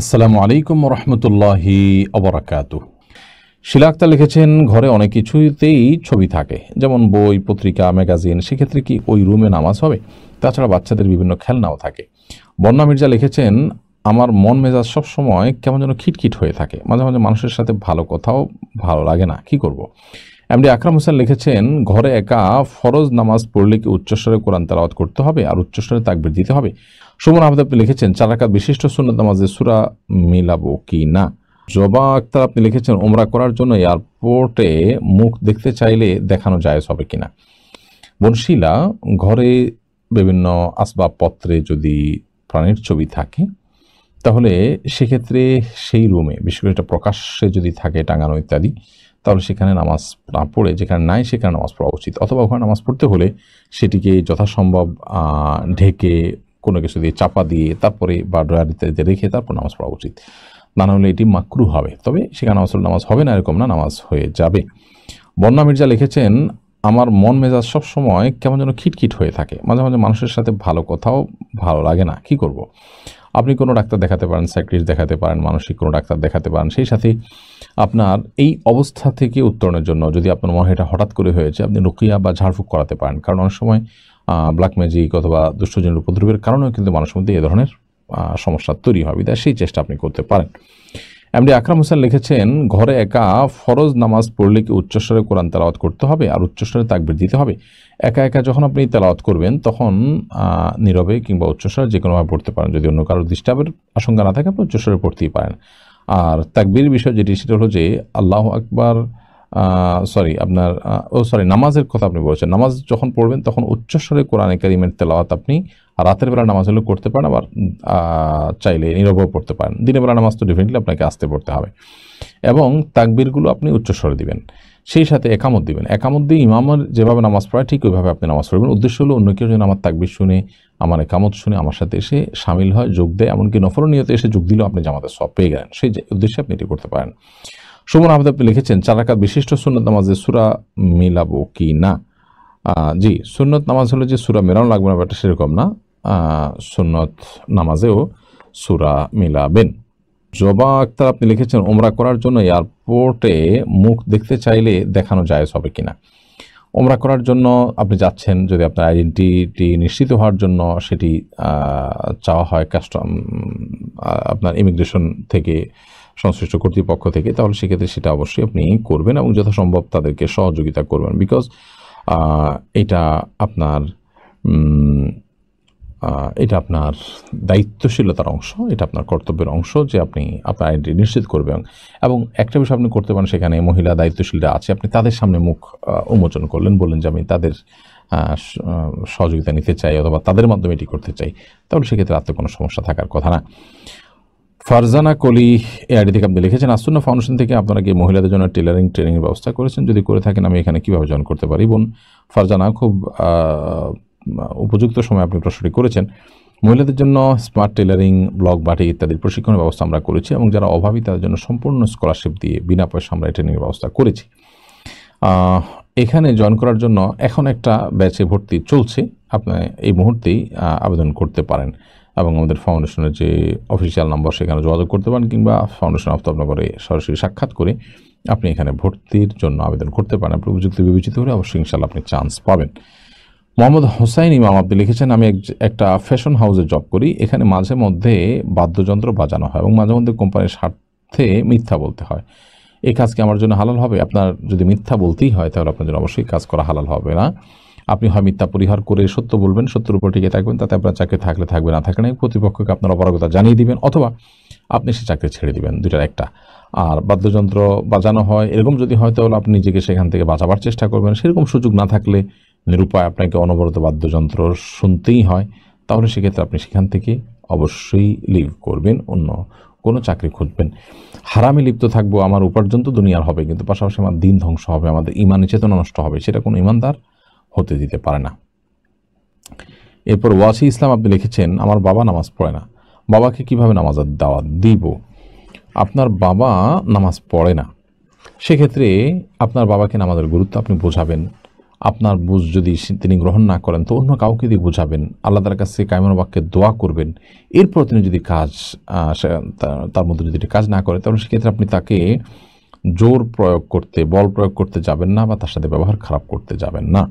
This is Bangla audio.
আসসালামু আলাইকুম রহমতুল্লাহি অবরাকাতু শিলাক্তা লিখেছেন ঘরে অনেক কিছুতেই ছবি থাকে যেমন বই পত্রিকা ম্যাগাজিন সেক্ষেত্রে কি ওই রুমে নামাজ হবে তাছাড়া বাচ্চাদের বিভিন্ন খেলনাও থাকে বন্যা মির্জা লিখেছেন আমার মন মেজাজ সবসময় কেমন যেন খিটখিট হয়ে থাকে মাঝে মাঝে মানুষের সাথে ভালো কথাও ভালো লাগে না কি করব। এমডি আকরাম হোসেন লিখেছেন ঘরে একা ফরজ নামাজ পড়লে কি উচ্চস্বরে কোরআন তালাওয়াত করতে হবে আর উচ্চস্বরে তাকবির দিতে হবে সুমন আহমেদ আপনি লিখেছেন চারাকাত বিশিষ্ট সুন্নত নামাজে সুরা মিলাবো কি না জবা আক্তার আপনি লিখেছেন ওমরা করার জন্য এয়ারপোর্টে মুখ দেখতে চাইলে দেখানো জায়েজ হবে কিনা বনশিলা ঘরে বিভিন্ন আসবাবপত্রে যদি প্রাণীর ছবি থাকে তাহলে সেক্ষেত্রে সেই রুমে বিশেষ করে এটা প্রকাশ্যে যদি থাকে টাঙানো ইত্যাদি তাহলে সেখানে নামাজ না পড়ে যেখানে নাই সেখানে নামাজ পড়া উচিত অথবা ওখানে নামাজ পড়তে হলে সেটিকে যথাসম্ভব ঢেকে কোনো কিছু দিয়ে চাপা দিয়ে তারপরে বা ড্রয়ার ইত্যাদিতে রেখে তারপর নামাজ পড়া উচিত না হলে এটি মাকরু হবে তবে সেখানে আসল নামাজ হবে না এরকম না নামাজ হয়ে যাবে বন্যা মির্জা লিখেছেন আমার মন মেজাজ সব সময় কেমন যেন খিটখিট হয়ে থাকে মাঝে মাঝে মানুষের সাথে ভালো কথাও ভালো লাগে না কি করব। আপনি কোনো ডাক্তার দেখাতে পারেন সাইক্রিস্ট দেখাতে পারেন মানসিক কোনো ডাক্তার দেখাতে পারেন সেই সাথে আপনার এই অবস্থা থেকে উত্তরণের জন্য যদি আপনার মনে এটা হঠাৎ করে হয়েছে আপনি রুকিয়া বা ঝাড়ফুঁক করাতে পারেন কারণ অনেক সময় ব্ল্যাক ম্যাজিক অথবা দুষ্টজনের উপদ্রবের কারণেও কিন্তু মানুষের মধ্যে এ ধরনের সমস্যা তৈরি হবে তাই সেই চেষ্টা আপনি করতে পারেন এমডি আকরাম হোসেন লিখেছেন ঘরে একা ফরজ নামাজ পড়লে কি উচ্চস্বরে কোরআন তেলাওয়াত করতে হবে আর উচ্চস্বরে তাকবির দিতে হবে একা একা যখন আপনি তেলাওয়াত করবেন তখন নীরবে কিংবা উচ্চস্বরে যে কোনোভাবে পড়তে পারেন যদি অন্য কারোর ডিস্টার্বের আশঙ্কা না থাকে আপনি উচ্চস্বরে পড়তেই পারেন আর তাকবির বিষয় যেটি সেটা হলো যে আল্লাহ আকবার সরি আপনার ও সরি নামাজের কথা আপনি বলেছেন নামাজ যখন পড়বেন তখন উচ্চস্বরে কোরআনে কারিমের তেলাওয়াত আপনি আর রাতের বেলা নামাজ হলেও করতে পারেন আবার চাইলে নীরবও পড়তে পারেন দিনের বেলা নামাজ তো ডেফিনেটলি আপনাকে আসতে পড়তে হবে এবং তাকবীরগুলো আপনি উচ্চস্বরে দিবেন সেই সাথে একামত দিবেন একামত দিয়ে ইমামের যেভাবে নামাজ পড়ায় ঠিক ওইভাবে আপনি নামাজ পড়বেন উদ্দেশ্য হলো অন্য কেউ যেন আমার তাকবির শুনে আমার একামত শুনে আমার সাথে এসে সামিল হয় যোগ দেয় এমনকি নফরণীয়তে এসে যোগ দিলেও আপনি জামাতের সব পেয়ে গেলেন সেই উদ্দেশ্যে আপনি এটি করতে পারেন সুমন আহমেদ আপনি লিখেছেন চারাকাত বিশিষ্ট সুন্নত নামাজে সুরা মিলাবো কি না জি সুন্নত নামাজ হলো যে সুরা মেলানো লাগবে না ব্যাপারটা সেরকম না সুন্নত নামাজেও সুরা মিলাবেন জবা আক্তার আপনি লিখেছেন ওমরা করার জন্য এয়ারপোর্টে মুখ দেখতে চাইলে দেখানো যায় হবে কিনা ওমরা করার জন্য আপনি যাচ্ছেন যদি আপনার আইডেন্টিটি নিশ্চিত হওয়ার জন্য সেটি চাওয়া হয় কাস্টম আপনার ইমিগ্রেশন থেকে সংশ্লিষ্ট কর্তৃপক্ষ থেকে তাহলে সেক্ষেত্রে সেটা অবশ্যই আপনি করবেন এবং যথাসম্ভব তাদেরকে সহযোগিতা করবেন বিকজ এটা আপনার এটা আপনার দায়িত্বশীলতার অংশ এটা আপনার কর্তব্যের অংশ যে আপনি আপনার আইনটি নিশ্চিত করবেন এবং একটা বিষয় আপনি করতে পারেন সেখানে মহিলা দায়িত্বশীলরা আছে আপনি তাদের সামনে মুখ উন্মোচন করলেন বললেন যে আমি তাদের সহযোগিতা নিতে চাই অথবা তাদের মাধ্যমে এটি করতে চাই তাহলে সেক্ষেত্রে আর কোনো সমস্যা থাকার কথা না ফারজানা কলি এ আইডি থেকে আপনি লিখেছেন আসুন্না ফাউন্ডেশন থেকে আপনারা কি মহিলাদের জন্য টেলারিং ট্রেনিংয়ের ব্যবস্থা করেছেন যদি করে থাকেন আমি এখানে কীভাবে জয়েন করতে পারি বোন ফারজানা খুব উপযুক্ত সময় আপনি প্রশ্নটি করেছেন মহিলাদের জন্য স্মার্ট টেলারিং ব্লক বাটি ইত্যাদির প্রশিক্ষণের ব্যবস্থা আমরা করেছি এবং যারা অভাবী তাদের জন্য সম্পূর্ণ স্কলারশিপ দিয়ে বিনা পয়সা আমরা ট্রেনিংয়ের ব্যবস্থা করেছি এখানে জয়েন করার জন্য এখন একটা ব্যাচে ভর্তি চলছে আপনি এই মুহূর্তেই আবেদন করতে পারেন এবং আমাদের ফাউন্ডেশনের যে অফিসিয়াল নাম্বার সেখানে যোগাযোগ করতে পারেন কিংবা ফাউন্ডেশন অফ তপনগরে সরাসরি সাক্ষাৎ করে আপনি এখানে ভর্তির জন্য আবেদন করতে পারেন আপনি উপযুক্ত বিবেচিত হলে অবশ্যই ইনশাল্লাহ আপনি চান্স পাবেন মোহাম্মদ হোসাইন ইমাম আব্দি লিখেছেন আমি একটা ফ্যাশন হাউসে জব করি এখানে মাঝে মধ্যে বাদ্যযন্ত্র বাজানো হয় এবং মাঝে মধ্যে কোম্পানির স্বার্থে মিথ্যা বলতে হয় এই কাজকে আমার জন্য হালাল হবে আপনার যদি মিথ্যা বলতেই হয় তাহলে আপনার জন্য অবশ্যই কাজ করা হালাল হবে না আপনি হয় মিথ্যা পরিহার করে সত্য বলবেন সত্যের উপর টিকে থাকবেন তাতে আপনার চাকরি থাকলে থাকবে না থাকলে প্রতিপক্ষকে আপনার অপারগতা জানিয়ে দিবেন অথবা আপনি সে চাকরি ছেড়ে দিবেন দুটার একটা আর বাদ্যযন্ত্র বাজানো হয় এরকম যদি হয় তাহলে আপনি নিজেকে সেখান থেকে বাঁচাবার চেষ্টা করবেন সেরকম সুযোগ না থাকলে নিরুপায় আপনাকে অনবরত বাদ্যযন্ত্র শুনতেই হয় তাহলে সেক্ষেত্রে আপনি সেখান থেকে অবশ্যই লিভ করবেন অন্য কোনো চাকরি খুঁজবেন হারামে লিপ্ত থাকবো আমার উপার্জন তো দুনিয়ার হবে কিন্তু পাশাপাশি আমার দিন ধ্বংস হবে আমাদের ইমানে চেতনা নষ্ট হবে সেটা কোনো ইমানদার হতে দিতে পারে না এরপর ওয়াসি ইসলাম আপনি লিখেছেন আমার বাবা নামাজ পড়ে না বাবাকে কিভাবে নামাজ দাওয়া দিব আপনার বাবা নামাজ পড়ে না সেক্ষেত্রে আপনার বাবাকে নামাজের গুরুত্ব আপনি বোঝাবেন আপনার বুঝ যদি তিনি গ্রহণ না করেন তো অন্য কাউকে দিয়ে বোঝাবেন আল্লাহ তার কাছে কায়মন বাক্যে দোয়া করবেন এরপর তিনি যদি কাজ তার মধ্যে যদি কাজ না করে তাহলে সেক্ষেত্রে আপনি তাকে জোর প্রয়োগ করতে বল প্রয়োগ করতে যাবেন না বা তার সাথে ব্যবহার খারাপ করতে যাবেন না